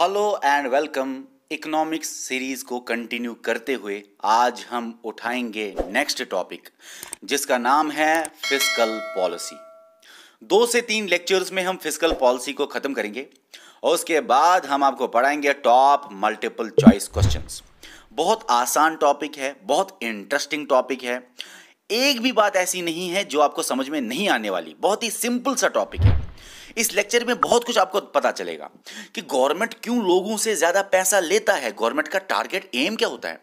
hello and welcome economics series को continue करते हुए आज हम उठाएंगे नेक्स्ट टॉपिक जिसका नाम है फिस्कल पॉलिसी दो से तीन लेक्चर्स में हम फिस्कल पॉलिसी को ख़त्म करेंगे और उसके बाद हम आपको पढ़ाएंगे टॉप मल्टीपल चॉइस क्वेश्चंस बहुत आसान टॉपिक है बहुत इंटरेस्टिंग टॉपिक है एक भी बात ऐसी नहीं है जो आपको समझ में नहीं आने वाली बहुत ही सिंपल सा टॉपिक है इस लेक्चर में बहुत कुछ आपको पता चलेगा कि गवर्नमेंट क्यों लोगों से ज़्यादा पैसा लेता है गवर्नमेंट का टारगेट एम क्या होता है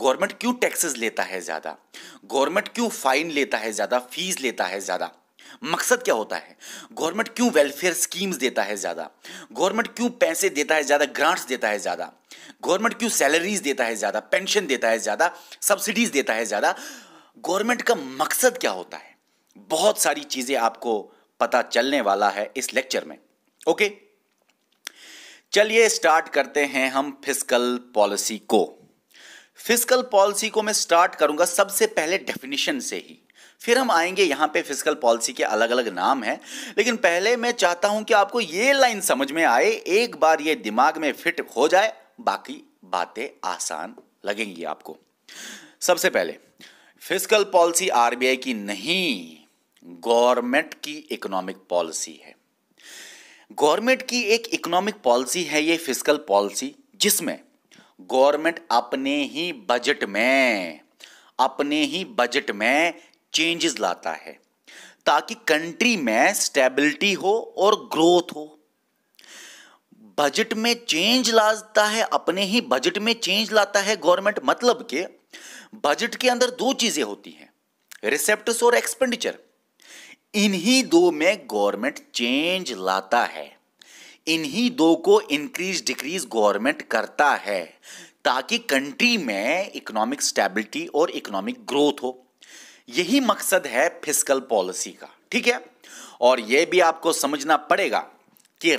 गवर्नमेंट क्यों टैक्सेस लेता है ज़्यादा गवर्नमेंट क्यों फाइन लेता है ज़्यादा फीस लेता है ज़्यादा मकसद क्या होता है गवर्नमेंट क्यों वेलफेयर स्कीम्स देता है ज़्यादा गवर्नमेंट क्यों पैसे देता है ज़्यादा ग्रांट्स देता है ज़्यादा गवर्नमेंट क्यों सैलरीज देता है ज़्यादा पेंशन देता है ज़्यादा सब्सिडीज देता है ज़्यादा गवर्नमेंट का मकसद क्या होता है बहुत सारी चीज़ें आपको पता चलने वाला है इस लेक्चर में ओके चलिए स्टार्ट करते हैं हम फिजिकल पॉलिसी को फिजिकल पॉलिसी को मैं स्टार्ट करूंगा सबसे पहले डेफिनेशन से ही फिर हम आएंगे यहां पे फिजिकल पॉलिसी के अलग अलग नाम हैं लेकिन पहले मैं चाहता हूं कि आपको ये लाइन समझ में आए एक बार ये दिमाग में फिट हो जाए बाकी बातें आसान लगेंगी आपको सबसे पहले फिजिकल पॉलिसी आरबीआई की नहीं गवर्नमेंट की इकोनॉमिक पॉलिसी है गवर्नमेंट की एक इकोनॉमिक पॉलिसी है ये फिजिकल पॉलिसी जिसमें गवर्नमेंट अपने ही बजट में अपने ही बजट में चेंजेस लाता है ताकि कंट्री में स्टेबिलिटी हो और ग्रोथ हो बजट में चेंज लाता है अपने ही बजट में चेंज लाता है गवर्नमेंट मतलब के बजट के अंदर दो चीज़ें होती हैं रिसेप्ट और एक्सपेंडिचर इन्हीं दो में गवर्नमेंट चेंज लाता है इन्हीं दो को इंक्रीज डिक्रीज गवर्नमेंट करता है ताकि कंट्री में इकोनॉमिक स्टेबिलिटी और इकोनॉमिक ग्रोथ हो यही मकसद है फिजिकल पॉलिसी का ठीक है और यह भी आपको समझना पड़ेगा कि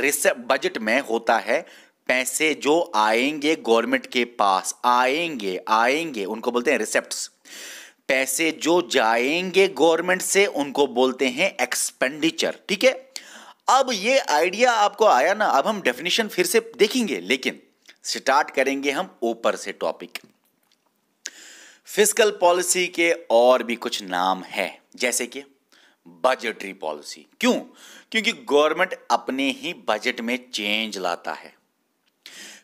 बजट में होता है पैसे जो आएंगे गवर्नमेंट के पास आएंगे आएंगे उनको बोलते हैं रिसेप्ट पैसे जो जाएंगे गवर्नमेंट से उनको बोलते हैं एक्सपेंडिचर ठीक है अब ये आइडिया आपको आया ना अब हम डेफिनेशन फिर से देखेंगे लेकिन स्टार्ट करेंगे हम ऊपर से टॉपिक फिजिकल पॉलिसी के और भी कुछ नाम है जैसे कि बजटरी पॉलिसी क्यों क्योंकि गवर्नमेंट अपने ही बजट में चेंज लाता है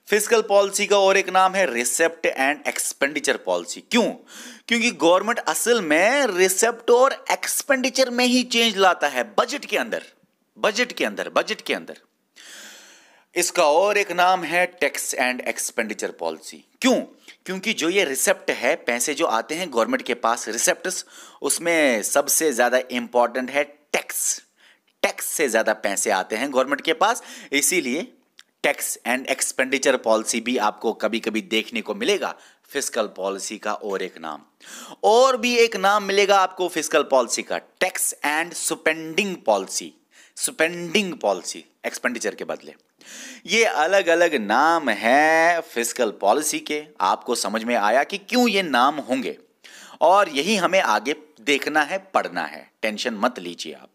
फिजिकल पॉलिसी का और एक नाम है रिसेप्ट एंड एक्सपेंडिचर पॉलिसी क्यों क्योंकि गवर्नमेंट असल में रिसेप्ट और एक्सपेंडिचर में ही चेंज लाता है बजट के अंदर बजट के अंदर बजट के अंदर इसका और एक नाम है टैक्स एंड एक्सपेंडिचर पॉलिसी क्यों क्योंकि जो ये रिसेप्ट है पैसे जो आते हैं गवर्नमेंट के पास रिसेप्ट उसमें सबसे ज़्यादा इंपॉर्टेंट है टैक्स टैक्स से ज़्यादा पैसे आते हैं गवर्नमेंट के पास इसीलिए टैक्स एंड एक्सपेंडिचर पॉलिसी भी आपको कभी कभी देखने को मिलेगा फिजिकल पॉलिसी का और एक नाम और भी एक नाम मिलेगा आपको फिजिकल पॉलिसी का tax and spending policy spending policy expenditure के बदले ये अलग अलग नाम है फिजिकल पॉलिसी के आपको समझ में आया कि क्यों ये नाम होंगे और यही हमें आगे देखना है पढ़ना है टेंशन मत लीजिए आप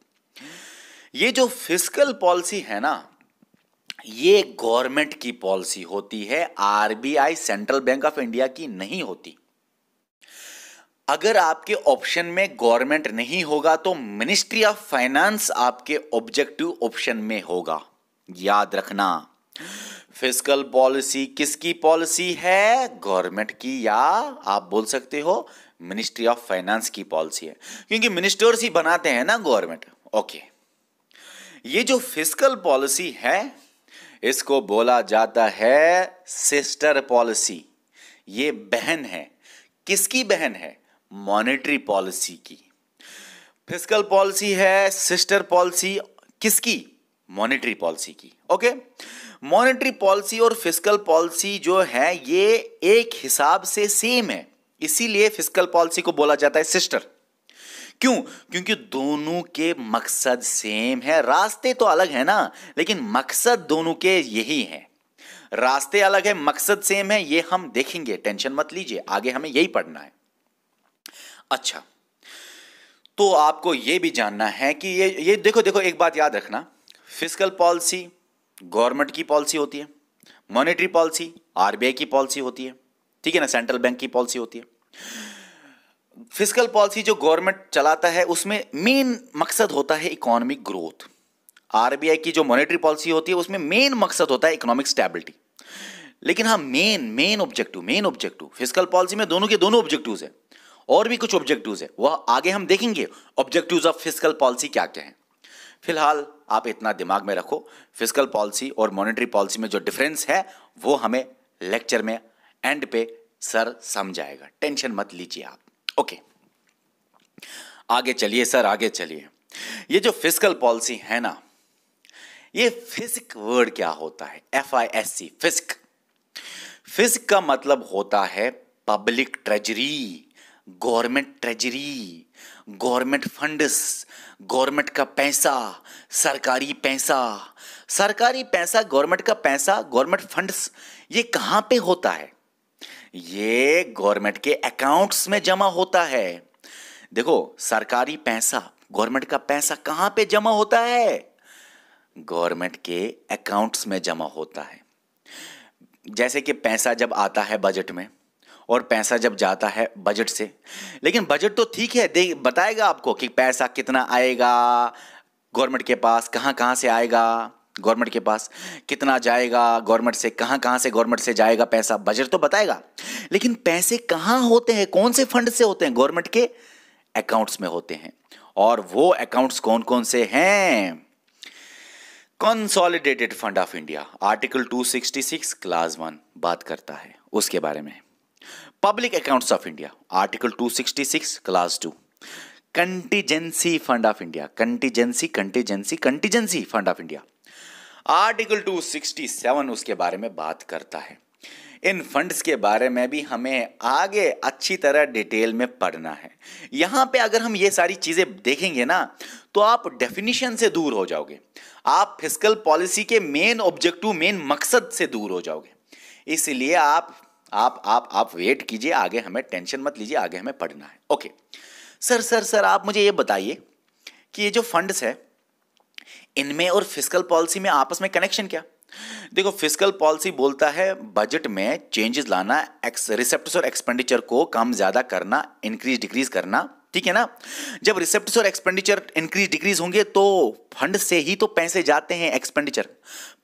ये जो फिजिकल पॉलिसी है ना ये गवर्नमेंट की पॉलिसी होती है RBI central bank of India की नहीं होती अगर आपके ऑप्शन में गवर्नमेंट नहीं होगा तो मिनिस्ट्री ऑफ फाइनेंस आपके ऑब्जेक्टिव ऑप्शन में होगा याद रखना फिजिकल पॉलिसी किसकी पॉलिसी है गवर्नमेंट की या आप बोल सकते हो मिनिस्ट्री ऑफ फाइनेंस की पॉलिसी है क्योंकि मिनिस्टर्स ही बनाते हैं ना गवर्नमेंट ओके ये जो फिजिकल पॉलिसी है इसको बोला जाता है सिस्टर पॉलिसी ये बहन है किसकी बहन है मॉनेटरी पॉलिसी की फिजिकल पॉलिसी है सिस्टर पॉलिसी किसकी मॉनेटरी पॉलिसी की ओके मॉनेटरी पॉलिसी और फिजिकल पॉलिसी जो है ये एक हिसाब से सेम है इसीलिए फिजिकल पॉलिसी को बोला जाता है सिस्टर क्यों क्योंकि दोनों के मकसद सेम है रास्ते तो अलग है ना लेकिन मकसद दोनों के यही है रास्ते अलग है मकसद सेम है ये हम देखेंगे टेंशन मत लीजिए आगे हमें यही पढ़ना है अच्छा तो आपको ये भी जानना है कि ये ये देखो देखो एक बात याद रखना फिजिकल पॉलिसी गवर्नमेंट की पॉलिसी होती है मॉनेटरी पॉलिसी आरबीआई की पॉलिसी होती है ठीक है ना सेंट्रल बैंक की पॉलिसी होती है फिजिकल पॉलिसी जो गवर्नमेंट चलाता है उसमें मेन मकसद होता है इकोनॉमिक ग्रोथ आरबीआई की जो मॉनेटरी पॉलिसी होती है उसमें मेन मकसद होता है इकोनॉमिक स्टेबिलिटी लेकिन हाँ main main objective main objective physical policy में दोनों के दोनों ऑब्जेक्टिव्स हैं और भी कुछ ऑब्जेक्टिव्स हैं वह आगे हम देखेंगे ऑब्जेक्टिव्स ऑफ फिजिकल पॉलिसी क्या क्या हैं फिलहाल आप इतना दिमाग में रखो फिजिकल पॉलिसी और मॉनेटरी पॉलिसी में जो डिफरेंस है वो हमें लेक्चर में एंड पे सर समझाएगा टेंशन मत लीजिए आप ओके आगे चलिए सर आगे चलिए ये जो फिजिकल पॉलिसी है ना ये फिजिक वर्ड क्या होता है F I S C physic physic का मतलब होता है public treasury government treasury government funds government का पैसा सरकारी पैसा सरकारी पैसा गवर्नमेंट का पैसा गवर्नमेंट फंड्स ये कहाँ पे होता है ये गवर्नमेंट के अकाउंट्स में जमा होता है देखो सरकारी पैसा गवर्नमेंट का पैसा कहां पे जमा होता है गवर्नमेंट के अकाउंट्स में जमा होता है जैसे कि पैसा जब आता है बजट में और पैसा जब जाता है बजट से लेकिन बजट तो ठीक है देख बताएगा आपको कि पैसा कितना आएगा गवर्नमेंट के पास कहां कहां से आएगा गवर्नमेंट के पास कितना जाएगा गवर्नमेंट से कहां कहां से गवर्नमेंट से जाएगा पैसा बजट तो बताएगा लेकिन पैसे कहां होते हैं कौन से फंड से होते हैं गवर्नमेंट के अकाउंट्स में होते हैं और वो अकाउंट्स कौन कौन से हैं consolidated fund of India article 266 class one बात करता है उसके बारे में public accounts of India article 266 class two contingency fund of India contingency contingency contingency fund of India article 267 उसके बारे में बात करता है इन फंड्स के बारे में भी हमें आगे अच्छी तरह डिटेल में पढ़ना है यहाँ पे अगर हम ये सारी चीज़ें देखेंगे ना तो आप डेफिनेशन से दूर हो जाओगे आप फिजिकल पॉलिसी के मेन ऑब्जेक्टिव मेन मकसद से दूर हो जाओगे इसलिए आप आप आप आप वेट कीजिए आगे हमें टेंशन मत लीजिए आगे हमें पढ़ना है ओके सर सर सर आप मुझे ये बताइए कि ये जो फंड्स है इनमें और फिजिकल पॉलिसी में आपस में कनेक्शन क्या देखो फिजिकल पॉलिसी बोलता है बजट में चेंजेस लाना एक्स रिसेप्ट और एक्सपेंडिचर को कम ज़्यादा करना इंक्रीज डिक्रीज करना ठीक है ना जब रिसेप्ट और एक्सपेंडिचर इंक्रीज डिक्रीज होंगे तो फंड से ही तो पैसे जाते हैं एक्सपेंडिचर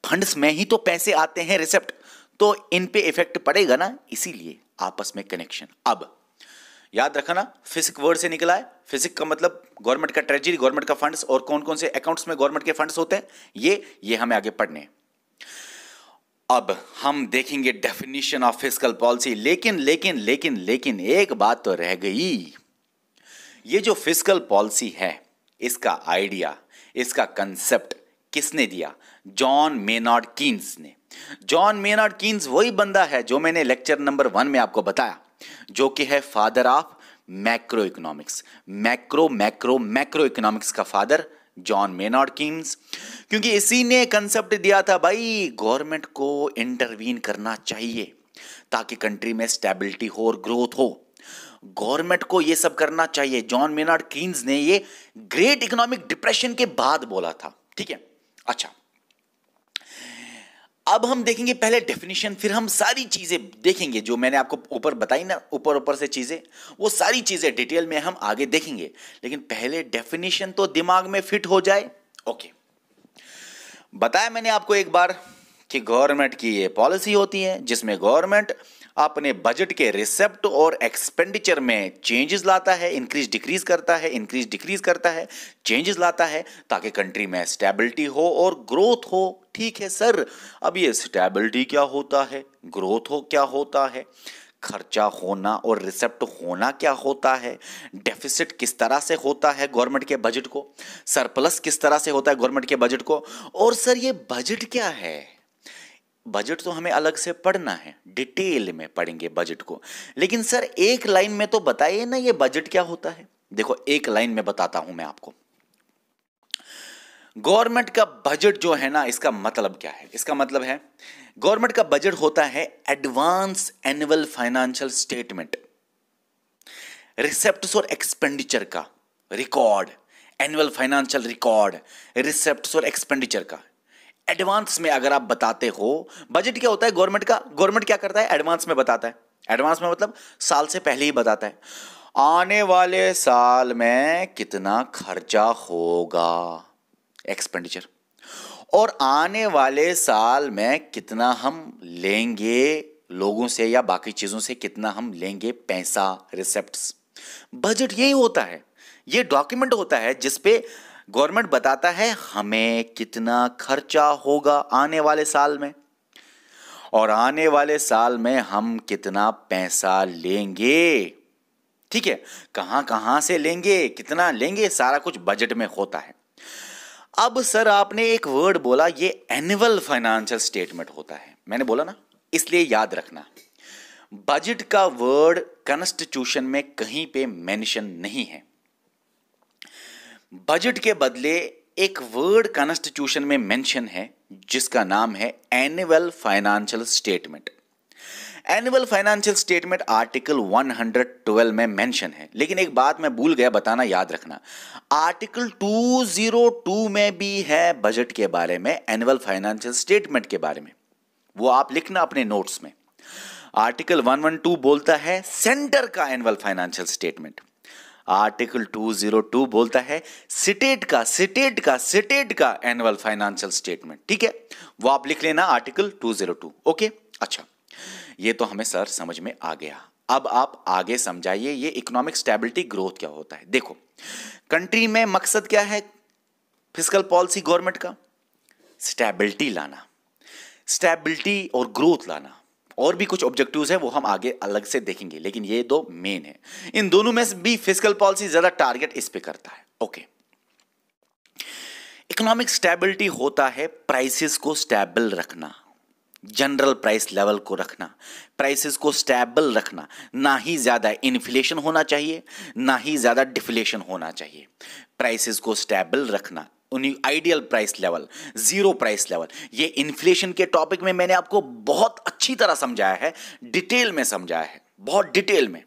फंड में ही तो पैसे आते हैं रिसेप्ट तो इन पे इफेक्ट पड़ेगा ना इसीलिए आपस में कनेक्शन अब याद रखना फिजिक वर्ड से निकला है फिजिक का मतलब गवर्नमेंट का ट्रेजरी गवर्नमेंट का फंड्स और कौन कौन से अकाउंट्स में गवर्नमेंट के फंड्स होते हैं ये ये हमें आगे पढ़ने हैं अब हम देखेंगे डेफिनेशन ऑफ फिजिकल पॉलिसी लेकिन लेकिन लेकिन लेकिन एक बात तो रह गई ये जो फिजिकल पॉलिसी है इसका आइडिया इसका कंसेप्ट किसने दिया जॉन मेनार्ड कीन्स ने जॉन मेनार्ड कीन्स वही बंदा है जो मैंने लेक्चर नंबर वन में आपको बताया जो कि है father of macro economics macro macro macro economics का फादर जॉन मेनॉर्ड किन्स क्योंकि इसी ने कंसेप्ट दिया था भाई गवर्नमेंट को इंटरवीन करना चाहिए ताकि कंट्री में स्टेबिलिटी हो और ग्रोथ हो गवर्नमेंट को ये सब करना चाहिए जॉन मेनार्ड किन्स ने ये ग्रेट इकोनॉमिक डिप्रेशन के बाद बोला था ठीक है अच्छा अब हम देखेंगे पहले डेफिनेशन फिर हम सारी चीज़ें देखेंगे जो मैंने आपको ऊपर बताई ना ऊपर ऊपर से चीज़ें वो सारी चीज़ें डिटेल में हम आगे देखेंगे लेकिन पहले डेफिनेशन तो दिमाग में फिट हो जाए ओके बताया मैंने आपको एक बार कि गवर्नमेंट की ये पॉलिसी होती है जिसमें गवर्नमेंट अपने बजट के रिसेप्ट और एक्सपेंडिचर में चेंजेस लाता है इंक्रीज डिक्रीज करता है इंक्रीज डिक्रीज करता है चेंजेस लाता है ताकि कंट्री में स्टेबिलिटी हो और ग्रोथ हो ठीक है सर अब ये स्टेबिलिटी क्या होता है ग्रोथ हो क्या होता है खर्चा होना और रिसेप्ट होना क्या होता है डेफिसिट किस तरह से होता है गवर्नमेंट के बजट को सरप्लस किस तरह से होता है गवर्नमेंट के बजट को और सर ये बजट क्या है बजट तो हमें अलग से पढ़ना है डिटेल में पढ़ेंगे बजट को लेकिन सर एक लाइन में तो बताइए ना ये बजट क्या होता है देखो एक लाइन में बताता हूं मैं आपको गवर्नमेंट का बजट जो है ना इसका मतलब क्या है इसका मतलब है गवर्नमेंट का बजट होता है advance annual financial statement receipt और एक्सपेंडिचर का record annual financial record receipt और एक्सपेंडिचर का एडवांस में अगर आप बताते हो बजट क्या होता है गवर्नमेंट का गवर्नमेंट क्या करता है एडवांस में बताता है एडवांस में मतलब साल से पहले ही बताता है आने वाले साल में कितना खर्चा होगा एक्सपेंडिचर और आने वाले साल में कितना हम लेंगे लोगों से या बाकी चीज़ों से कितना हम लेंगे पैसा रिसेप्ट बजट यही होता है ये डॉक्यूमेंट होता है जिसपे गवर्नमेंट बताता है हमें कितना खर्चा होगा आने वाले साल में और आने वाले साल में हम कितना पैसा लेंगे ठीक है कहां कहां से लेंगे कितना लेंगे सारा कुछ बजट में होता है अब सर आपने एक वर्ड बोला ये एनुअल फाइनेंशियल स्टेटमेंट होता है मैंने बोला ना इसलिए याद रखना बजट का वर्ड कॉन्स्टिट्यूशन में कहीं पे मेंशन नहीं है बजट के बदले एक वर्ड कॉन्स्टिट्यूशन में मेंशन है जिसका नाम है annual financial statement annual financial statement article 112 में मेंशन है लेकिन एक बात मैं भूल गया बताना याद रखना आर्टिकल 202 में भी है बजट के बारे में एनुअल फाइनेंशियल स्टेटमेंट के बारे में वो आप लिखना अपने नोट्स में आर्टिकल 112 बोलता है सेंटर का एनुअल फाइनेंशियल स्टेटमेंट आर्टिकल 202 बोलता है सिटेट का सिटेट का सिटेट का एनुअल फाइनेंशियल स्टेटमेंट ठीक है वो आप लिख लेना आर्टिकल 202 ओके अच्छा ये तो हमें सर समझ में आ गया अब आप आगे समझाइए ये इकोनॉमिक स्टेबिलिटी ग्रोथ क्या होता है देखो कंट्री में मकसद क्या है फिजिकल पॉलिसी गवर्नमेंट का स्टेबिलिटी लाना स्टेबिलिटी और ग्रोथ लाना और भी कुछ ऑब्जेक्टिव्स हैं वो हम आगे अलग से देखेंगे लेकिन ये दो मेन है इन दोनों में भी फिजिकल पॉलिसी ज्यादा टारगेट इस पे करता है ओके इकोनॉमिक स्टेबिलिटी होता है प्राइसेस को स्टेबल रखना जनरल प्राइस लेवल को रखना प्राइसेस को स्टेबल रखना ना ही ज़्यादा इन्फ्लेशन होना चाहिए ना ही ज़्यादा डिफ्लेशन होना चाहिए प्राइसेस को स्टेबल रखना ideal price level zero price level ये इन्फ्लेशन के टॉपिक में मैंने आपको बहुत अच्छी तरह समझाया है डिटेल में समझाया है बहुत डिटेल में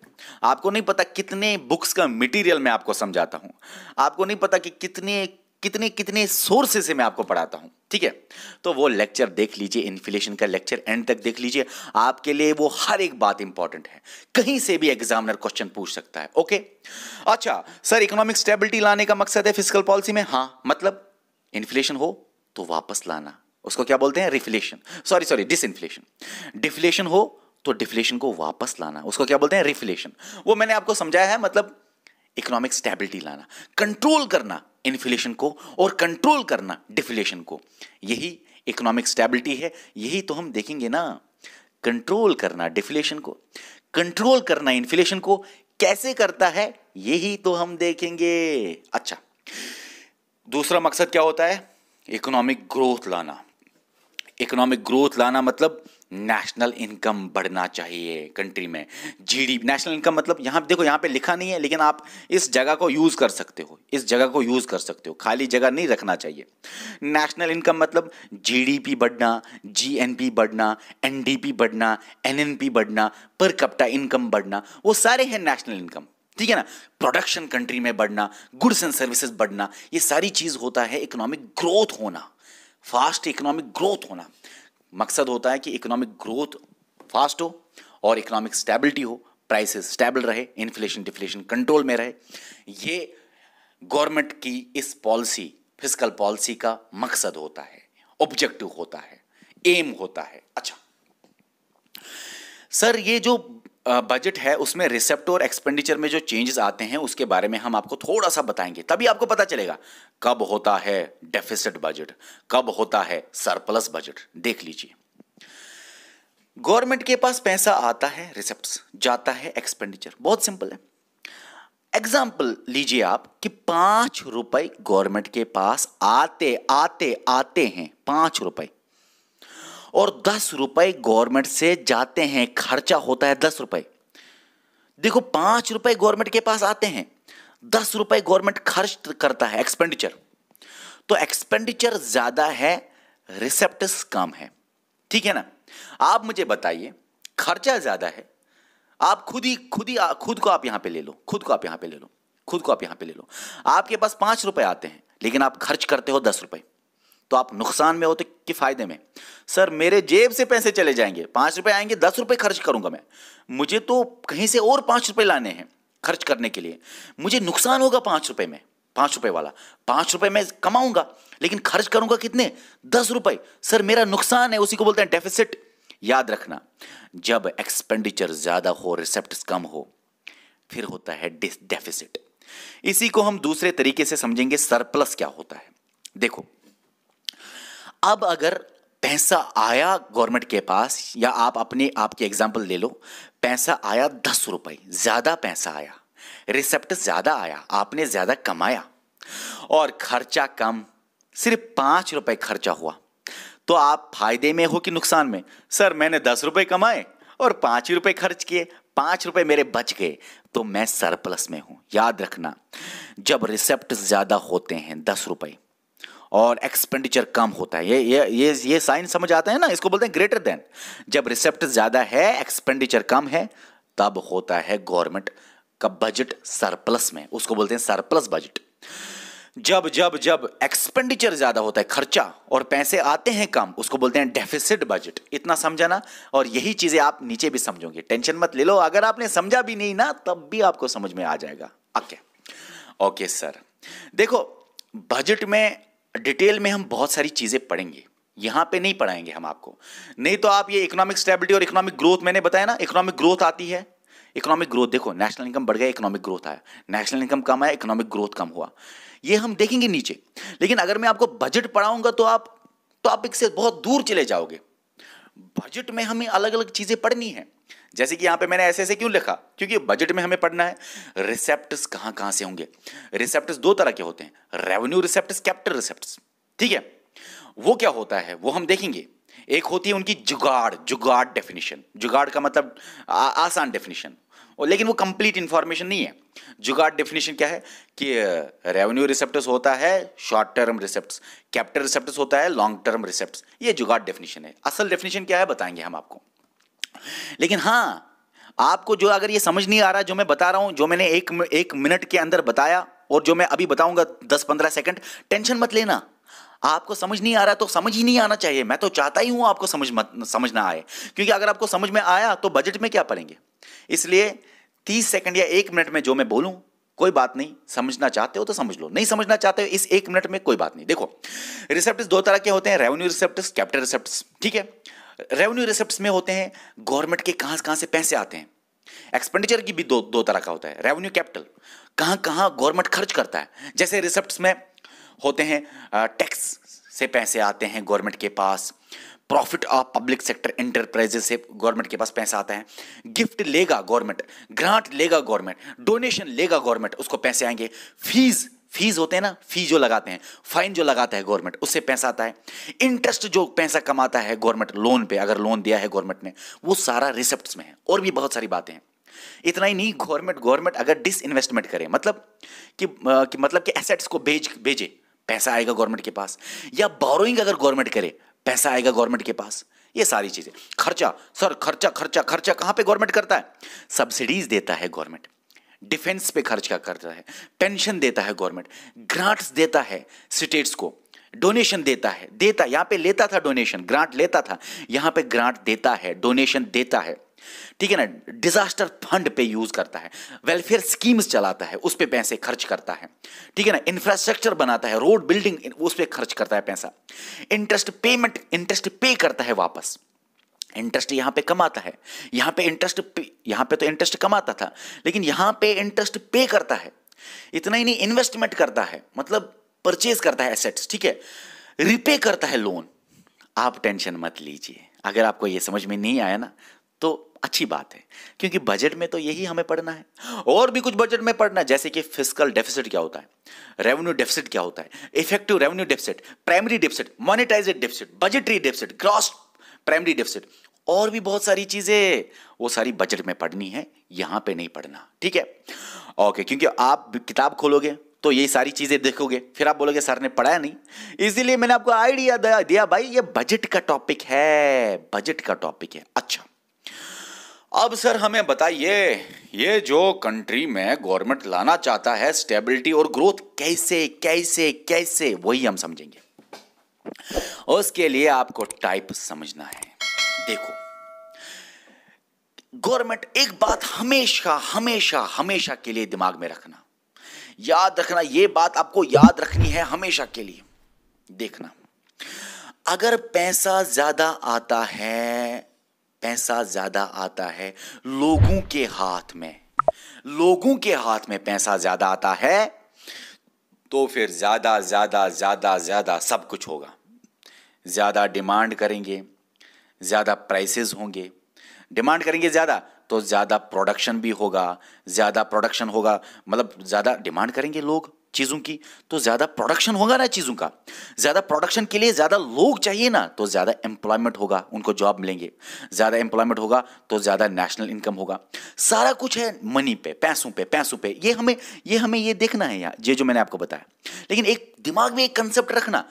आपको नहीं पता कितने बुक्स का मटेरियल मैं आपको समझाता हूं आपको नहीं पता कि कितने कितने कितने सोर्सेस से मैं आपको पढ़ाता हूं ठीक है तो वो लेक्चर देख लीजिए इन्फ्लेशन का लेक्चर एंड तक देख लीजिए आपके लिए वो हर एक बात इंपॉर्टेंट है कहीं से भी एग्जामिनर क्वेश्चन पूछ सकता है ओके अच्छा सर इकोनॉमिक स्टेबिलिटी लाने का मकसद है फिजिकल पॉलिसी में हाँ मतलब इन्फ्लेशन हो तो वापस लाना उसको क्या बोलते हैं reflation sorry sorry inflation deflation हो तो डिफ्लेशन को वापस लाना उसको क्या बोलते हैं रिफ्लेशन वो मैंने आपको समझाया है मतलब इकोनॉमिक स्टेबिलिटी लाना कंट्रोल करना इन्फ्लेशन को और कंट्रोल करना डिफ्लेशन को यही इकोनॉमिक स्टेबिलिटी है यही तो हम देखेंगे ना कंट्रोल करना डिफ्लेशन को कंट्रोल करना इन्फ्लेशन को कैसे करता है यही तो हम देखेंगे अच्छा दूसरा मकसद क्या होता है इकोनॉमिक ग्रोथ लाना इकोनॉमिक ग्रोथ लाना मतलब नेशनल इनकम बढ़ना चाहिए कंट्री में जीडी नेशनल इनकम मतलब यहाँ देखो यहाँ पे लिखा नहीं है लेकिन आप इस जगह को यूज़ कर सकते हो इस जगह को यूज़ कर सकते हो खाली जगह नहीं रखना चाहिए नेशनल इनकम मतलब जीडीपी बढ़ना जीएनपी बढ़ना एनडीपी बढ़ना एनएनपी बढ़ना पर कप्टा इनकम बढ़ना वो सारे हैं नेशनल इनकम ठीक है ना प्रोडक्शन कंट्री में बढ़ना गुड्स एंड सर्विसेज बढ़ना ये सारी चीज़ होता है इकोनॉमिक ग्रोथ होना फास्ट इकोनॉमिक ग्रोथ होना मकसद होता है कि इकोनॉमिक ग्रोथ फास्ट हो और इकोनॉमिक स्टेबिलिटी हो प्राइसेस स्टेबल रहे इन्फ्लेशन डिफ्लेशन कंट्रोल में रहे ये गवर्नमेंट की इस पॉलिसी फिजिकल पॉलिसी का मकसद होता है ऑब्जेक्टिव होता है एम होता है अच्छा सर ये जो बजट है उसमें रिसेप्ट और एक्सपेंडिचर में जो चेंजेस आते हैं उसके बारे में हम आपको थोड़ा सा बताएंगे तभी आपको पता चलेगा कब होता है डेफिसिट बजट कब होता है सरप्लस बजट देख लीजिए गवर्नमेंट के पास पैसा आता है रिसेप्ट जाता है एक्सपेंडिचर बहुत सिंपल है एग्जाम्पल लीजिए आप कि पांच रुपए गवर्नमेंट के पास आते आते आते हैं पांच रुपए और दस रुपए गवर्नमेंट से जाते हैं खर्चा होता है दस रुपए देखो पांच रुपए गवर्नमेंट के पास आते हैं दस रुपए गवर्नमेंट खर्च करता है एक्सपेंडिचर तो एक्सपेंडिचर ज्यादा है रिसेप्ट कम है ठीक है ना आप मुझे बताइए खर्चा ज्यादा है आप खुद ही खुद ही खुद को आप यहां पे ले लो खुद को आप यहां पे ले लो खुद को आप यहां पे ले लो आपके पास पांच रुपए आते हैं लेकिन आप खर्च करते हो दस रुपए तो आप नुकसान में होते कि फ़ायदे में सर मेरे जेब से पैसे चले जाएंगे पांच रुपए आएंगे दस रुपए खर्च करूंगा मैं मुझे तो कहीं से और पांच रुपए लाने हैं खर्च करने के लिए मुझे नुकसान होगा पांच रुपए में पांच रुपए वाला पांच रुपए में कमाऊंगा लेकिन खर्च करूंगा कितने दस रुपए सर मेरा नुकसान है उसी को बोलते हैं डेफिसिट याद रखना जब एक्सपेंडिचर ज़्यादा हो रिसेप्ट कम हो फिर होता है डेफिसिट इसी को हम दूसरे तरीके से समझेंगे सरप्लस क्या होता है देखो अब अगर पैसा आया गवर्नमेंट के पास या आप अपने आपके एग्जाम्पल ले लो पैसा आया दस रुपए ज़्यादा पैसा आया रिसेप्ट ज़्यादा आया आपने ज़्यादा कमाया और खर्चा कम सिर्फ पांच रुपए खर्चा हुआ तो आप फायदे में हो कि नुकसान में सर मैंने दस रुपए कमाए और पांच रुपए खर्च किए पांच रुपए मेरे बच गए तो मैं सरप्लस में हूं याद रखना जब रिसेप्ट ज़्यादा होते हैं दस रुपए और एक्सपेंडिचर कम होता है ये ये ये ये साइन समझ आता है ना इसको बोलते हैं ग्रेटर देन जब रिसेप्ट ज़्यादा है एक्सपेंडिचर कम है तब होता है गवर्नमेंट का बजट सरप्लस में उसको बोलते हैं सरप्लस बजट जब जब जब एक्सपेंडिचर ज़्यादा होता है खर्चा और पैसे आते हैं कम उसको बोलते हैं डेफिसिट बजट इतना समझाना और यही चीज़ें आप नीचे भी समझोगे टेंशन मत ले लो अगर आपने समझा भी नहीं ना तब भी आपको समझ में आ जाएगा ओके ओके सर देखो बजट में डिटेल में हम बहुत सारी चीज़ें पढ़ेंगे यहां पे नहीं पढ़ाएंगे हम आपको नहीं तो आप ये इकोनॉमिक स्टेबिलिटी और इकोनॉमिक ग्रोथ मैंने बताया ना इकोनॉमिक ग्रोथ आती है इकोनॉमिक ग्रोथ देखो नेशनल इनकम बढ़ गया इकोनॉमिक ग्रोथ आया नेशनल इनकम कम आया इकोनॉमिक ग्रोथ कम हुआ ये हम देखेंगे नीचे लेकिन अगर मैं आपको बजट पढ़ाऊंगा तो आप टॉपिक से बहुत दूर चले जाओगे बजट में हमें अलग अलग चीज़ें पढ़नी है जैसे कि यहाँ पे मैंने ऐसे ऐसे क्यों लिखा क्योंकि बजट में हमें पढ़ना है रिसेप्टर्स कहाँ कहाँ से होंगे रिसेप्ट दो तरह के होते हैं रेवेन्यू रिसेप्ट कैपिटल रिसेप्टर्स ठीक है वो क्या होता है वो हम देखेंगे एक होती है उनकी जुगाड़ जुगाड़ डेफिनेशन जुगाड़ का मतलब आ, आसान डेफिनेशन और लेकिन वो कंप्लीट इंफॉर्मेशन नहीं है जुगाड़ डेफिनेशन क्या है कि रेवेन्यू रिसेप्ट होता है short term receipt capital receipt होता है लॉन्ग टर्म रिसेप्ट ये जुगाड़ डेफिनेशन है असल डेफिनेशन क्या है बताएंगे हम आपको लेकिन हाँ आपको जो अगर ये समझ नहीं आ रहा जो मैं बता रहा हूं जो मैंने एक एक मिनट के अंदर बताया और जो मैं अभी बताऊंगा दस पंद्रह सेकंड टेंशन मत लेना आपको समझ नहीं आ रहा तो समझ ही नहीं आना चाहिए मैं तो चाहता ही हूं आपको समझ मत समझ ना आए क्योंकि अगर आपको समझ में आया तो बजट में क्या पड़ेंगे इसलिए तीस सेकंड या एक मिनट में जो मैं बोलूं कोई बात नहीं समझना चाहते हो तो समझ लो नहीं समझना चाहते हो इस एक मिनट में कोई बात नहीं देखो रिसेप्ट दो तरह के होते हैं रेवेन्यू रिसेप्ट कैपिटल रिसेप्ट ठीक है रेवेन्यू रिसिप्ट में होते हैं गवर्नमेंट के कहां कहां से पैसे आते हैं एक्सपेंडिचर की भी दो दो तरह का होता है रेवेन्यू कैपिटल कहां कहां गवर्नमेंट खर्च करता है जैसे रिसिप्ट में होते हैं टैक्स से पैसे आते हैं गवर्नमेंट के पास profit of public sector enterprises से गवर्नमेंट के पास पैसा आता है गिफ्ट लेगा गवर्नमेंट ग्रांट लेगा गवर्नमेंट डोनेशन लेगा गवर्नमेंट उसको पैसे आएंगे फीस फीस होते हैं ना फीस जो लगाते हैं फाइन जो लगाता है गवर्नमेंट उससे पैसा आता है इंटरेस्ट जो पैसा कमाता है गवर्नमेंट लोन पे अगर लोन दिया है गवर्नमेंट ने वो सारा रिसेप्ट में है और भी बहुत सारी बातें हैं इतना ही नहीं गवर्नमेंट गवर्नमेंट अगर डिस इन्वेस्टमेंट करे मतलब कि, आ, कि मतलब कि एसेट्स को भेज भेजे पैसा आएगा गवर्नमेंट के पास या बोरोइंग अगर गवर्नमेंट करे पैसा आएगा गवर्नमेंट के पास ये सारी चीज़ें खर्चा सर खर्चा खर्चा खर्चा कहां पे गवर्नमेंट करता है सब्सिडीज देता है गवर्नमेंट डिफेंस पे खर्च का करता है पेंशन देता है गवर्नमेंट ग्रांट्स देता है स्टेट्स को डोनेशन देता है देता यहां पे लेता था डोनेशन ग्रांट लेता था यहां पे ग्रांट देता है डोनेशन देता है ठीक है ना डिजास्टर फंड पे यूज करता है वेलफेयर स्कीम्स चलाता है उस पर पैसे खर्च करता है ठीक है ना इंफ्रास्ट्रक्चर बनाता है रोड बिल्डिंग उस पर खर्च करता है पैसा इंटरेस्ट पेमेंट इंटरेस्ट पे करता है वापस इंटरेस्ट यहाँ पे कम आता है यहाँ पे इंटरेस्ट यहाँ पे तो इंटरेस्ट कम आता था लेकिन यहाँ पे इंटरेस्ट पे करता है इतना ही नहीं इन्वेस्टमेंट करता है मतलब परचेज करता है एसेट्स ठीक है रिपे करता है लोन आप टेंशन मत लीजिए अगर आपको यह समझ में नहीं आया ना तो अच्छी बात है क्योंकि बजट में तो यही हमें पढ़ना है और भी कुछ बजट में पढ़ना है जैसे कि फिजिकल डेफिसिट क्या होता है रेवेन्यू डेफिसिट क्या होता है effective revenue deficit primary deficit monetised deficit budgetary deficit gross primary deficit और भी बहुत सारी चीज़ें वो सारी बजट में पढ़नी है यहां पे नहीं पढ़ना ठीक है ओके क्योंकि आप किताब खोलोगे तो ये सारी चीज़ें देखोगे फिर आप बोलोगे सर ने पढ़ाया नहीं इसीलिए मैंने आपको आइडिया दिया भाई ये बजट का टॉपिक है बजट का टॉपिक है अच्छा अब सर हमें बताइए ये जो कंट्री में गवर्नमेंट लाना चाहता है स्टेबिलिटी और ग्रोथ कैसे कैसे कैसे वही हम समझेंगे उसके लिए आपको टाइप समझना है देखो गवर्नमेंट एक बात हमेशा हमेशा हमेशा के लिए दिमाग में रखना याद रखना यह बात आपको याद रखनी है हमेशा के लिए देखना अगर पैसा ज्यादा आता है पैसा ज्यादा आता है लोगों के हाथ में लोगों के हाथ में पैसा ज्यादा आता है तो फिर ज्यादा ज्यादा ज्यादा ज्यादा सब कुछ होगा ज़्यादा डिमांड करेंगे ज़्यादा प्राइसेस होंगे डिमांड करेंगे ज़्यादा तो ज़्यादा प्रोडक्शन भी होगा ज़्यादा प्रोडक्शन होगा मतलब ज़्यादा डिमांड करेंगे लोग चीज़ों की तो ज़्यादा प्रोडक्शन होगा ना चीज़ों का ज़्यादा प्रोडक्शन के लिए ज़्यादा लोग चाहिए ना तो ज़्यादा एम्प्लॉयमेंट होगा उनको जॉब मिलेंगे ज़्यादा एम्प्लॉयमेंट होगा तो ज़्यादा नेशनल इनकम होगा सारा कुछ है मनी पे पैसों पे पैसों पे ये हमें ये हमें ये देखना है यहाँ ये जो मैंने आपको बताया लेकिन एक दिमाग में एक कंसेप्ट रखना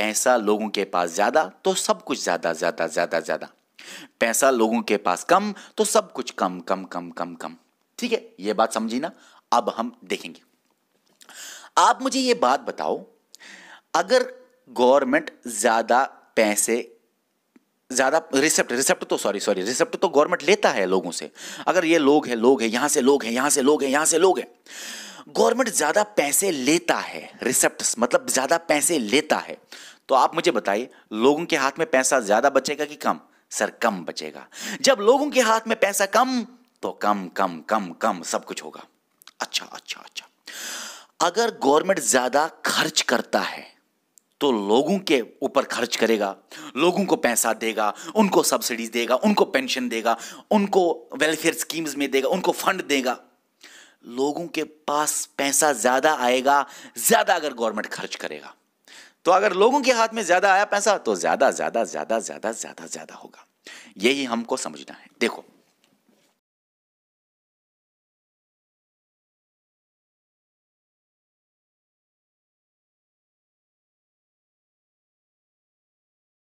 पैसा लोगों के पास ज़्यादा तो सब कुछ ज़्यादा ज़्यादा ज़्यादा ज़्यादा पैसा लोगों के पास कम तो सब कुछ कम कम कम कम कम ठीक है ये बात समझी ना अब हम देखेंगे आप मुझे ये बात बताओ अगर गवर्नमेंट ज़्यादा पैसे ज़्यादा रिसेप्ट रिसेप्ट तो सॉरी सॉरी रिसेप्ट तो गवर्नमेंट लेता है लोगों से अगर ये लोग हैं लोग हैं यहां से लोग हैं यहां से लोग हैं यहां से लोग हैं गवर्नमेंट ज़्यादा पैसे लेता है रिसेप्ट मतलब ज़्यादा पैसे लेता है तो आप मुझे बताइए लोगों के हाथ में पैसा ज्यादा बचेगा कि कम सर कम बचेगा जब लोगों के हाथ में पैसा कम तो कम कम कम कम सब कुछ होगा अच्छा अच्छा अच्छा अगर गवर्नमेंट ज्यादा खर्च करता है तो लोगों के ऊपर खर्च करेगा लोगों को पैसा देगा उनको सब्सिडीज देगा उनको पेंशन देगा उनको वेलफेयर स्कीम्स में देगा उनको फंड देगा लोगों के पास पैसा ज़्यादा आएगा ज़्यादा अगर गवर्नमेंट खर्च करेगा तो अगर लोगों के हाथ में ज्यादा आया पैसा तो ज्यादा ज्यादा ज्यादा ज्यादा ज्यादा ज्यादा होगा यही हमको समझना है देखो